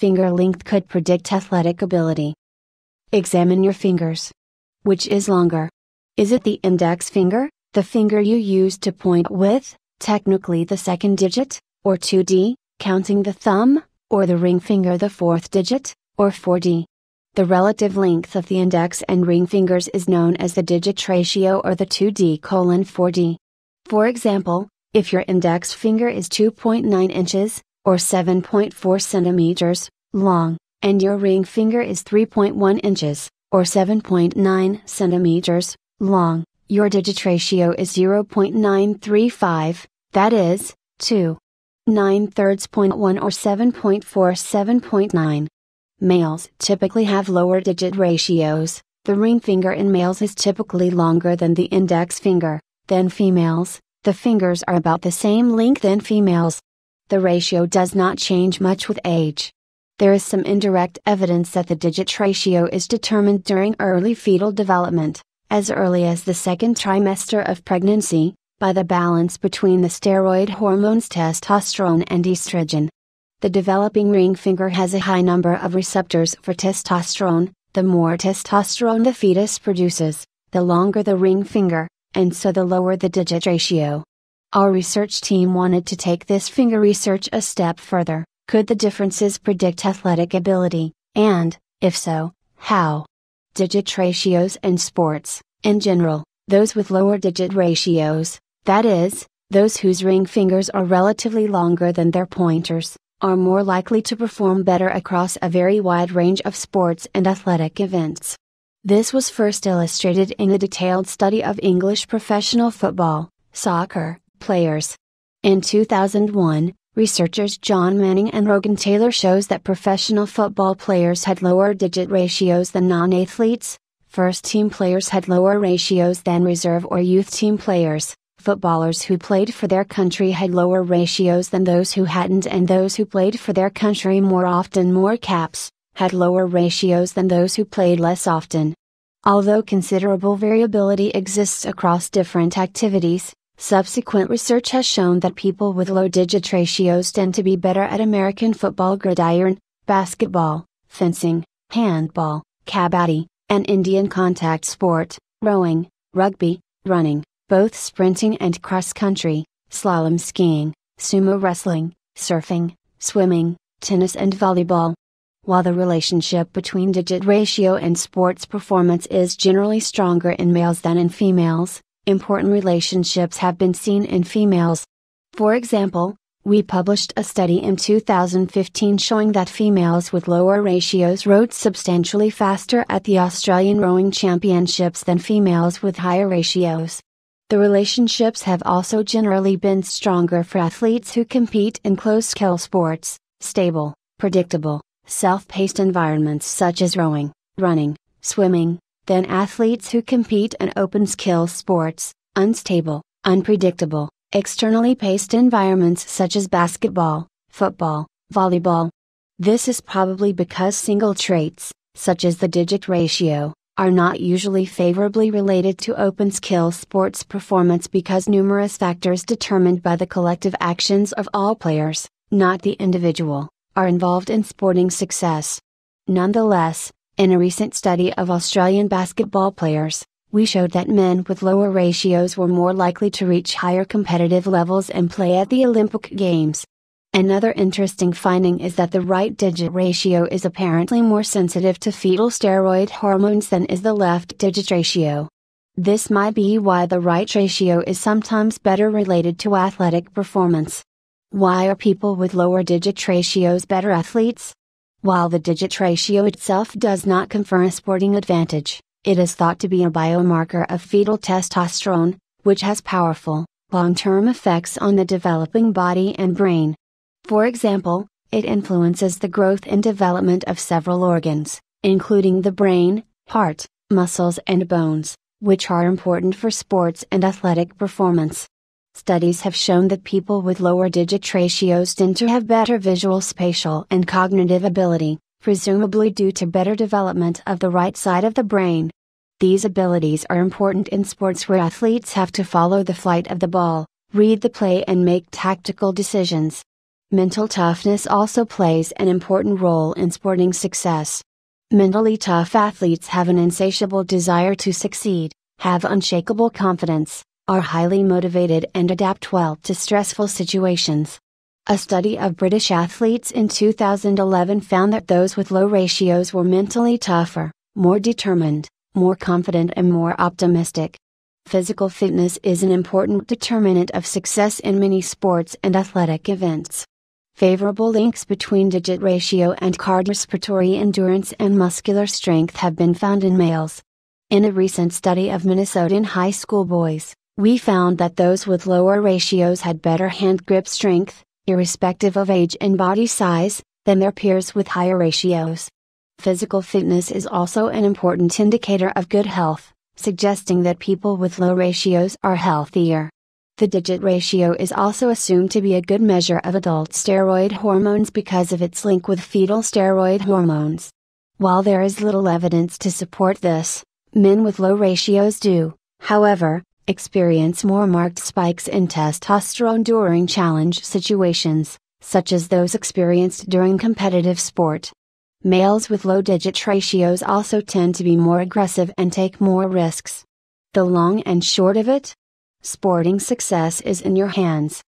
Finger length could predict athletic ability. Examine your fingers. Which is longer? Is it the index finger, the finger you use to point with, technically the second digit, or 2D, counting the thumb, or the ring finger the fourth digit, or 4D? The relative length of the index and ring fingers is known as the digit ratio or the 2D colon 4D. For example, if your index finger is 2.9 inches, or 7.4 centimeters, long, and your ring finger is 3.1 inches, or 7.9 centimeters, long, your digit ratio is 0.935, that is, 2. 9 thirds 0.1 or 7.4 7.9. Males typically have lower digit ratios, the ring finger in males is typically longer than the index finger, than females, the fingers are about the same length in females the ratio does not change much with age. There is some indirect evidence that the digit ratio is determined during early fetal development, as early as the second trimester of pregnancy, by the balance between the steroid hormones testosterone and estrogen. The developing ring finger has a high number of receptors for testosterone, the more testosterone the fetus produces, the longer the ring finger, and so the lower the digit ratio. Our research team wanted to take this finger research a step further. Could the differences predict athletic ability, and, if so, how? Digit ratios in sports, in general, those with lower digit ratios, that is, those whose ring fingers are relatively longer than their pointers, are more likely to perform better across a very wide range of sports and athletic events. This was first illustrated in a detailed study of English professional football, soccer, players. In 2001, researchers John Manning and Rogan Taylor shows that professional football players had lower digit ratios than non-athletes, first team players had lower ratios than reserve or youth team players. Footballers who played for their country had lower ratios than those who hadn't, and those who played for their country more often, more caps, had lower ratios than those who played less often. Although considerable variability exists across different activities, Subsequent research has shown that people with low digit ratios tend to be better at American football gridiron, basketball, fencing, handball, kabaddi, an Indian contact sport, rowing, rugby, running, both sprinting and cross country, slalom skiing, sumo wrestling, surfing, swimming, tennis, and volleyball. While the relationship between digit ratio and sports performance is generally stronger in males than in females, important relationships have been seen in females. For example, we published a study in 2015 showing that females with lower ratios rowed substantially faster at the Australian Rowing Championships than females with higher ratios. The relationships have also generally been stronger for athletes who compete in close skill sports, stable, predictable, self paced environments such as rowing, running, swimming, than athletes who compete in open skill sports, unstable, unpredictable, externally paced environments such as basketball, football, volleyball. This is probably because single traits, such as the digit ratio, are not usually favorably related to open skill sports performance because numerous factors determined by the collective actions of all players, not the individual, are involved in sporting success. Nonetheless, in a recent study of Australian basketball players, we showed that men with lower ratios were more likely to reach higher competitive levels and play at the Olympic Games. Another interesting finding is that the right digit ratio is apparently more sensitive to fetal steroid hormones than is the left digit ratio. This might be why the right ratio is sometimes better related to athletic performance. Why are people with lower digit ratios better athletes? While the digit ratio itself does not confer a sporting advantage, it is thought to be a biomarker of fetal testosterone, which has powerful, long term effects on the developing body and brain. For example, it influences the growth and development of several organs, including the brain, heart, muscles, and bones, which are important for sports and athletic performance. Studies have shown that people with lower digit ratios tend to have better visual spatial and cognitive ability, presumably due to better development of the right side of the brain. These abilities are important in sports where athletes have to follow the flight of the ball, read the play, and make tactical decisions. Mental toughness also plays an important role in sporting success. Mentally tough athletes have an insatiable desire to succeed, have unshakable confidence, are highly motivated and adapt well to stressful situations. A study of British athletes in 2011 found that those with low ratios were mentally tougher, more determined, more confident, and more optimistic. Physical fitness is an important determinant of success in many sports and athletic events. Favorable links between digit ratio and cardiorespiratory endurance and muscular strength have been found in males. In a recent study of Minnesotan high school boys, we found that those with lower ratios had better hand grip strength, irrespective of age and body size, than their peers with higher ratios. Physical fitness is also an important indicator of good health, suggesting that people with low ratios are healthier. The digit ratio is also assumed to be a good measure of adult steroid hormones because of its link with fetal steroid hormones. While there is little evidence to support this, men with low ratios do, however, experience more marked spikes in testosterone during challenge situations, such as those experienced during competitive sport. Males with low digit ratios also tend to be more aggressive and take more risks. The long and short of it? Sporting success is in your hands,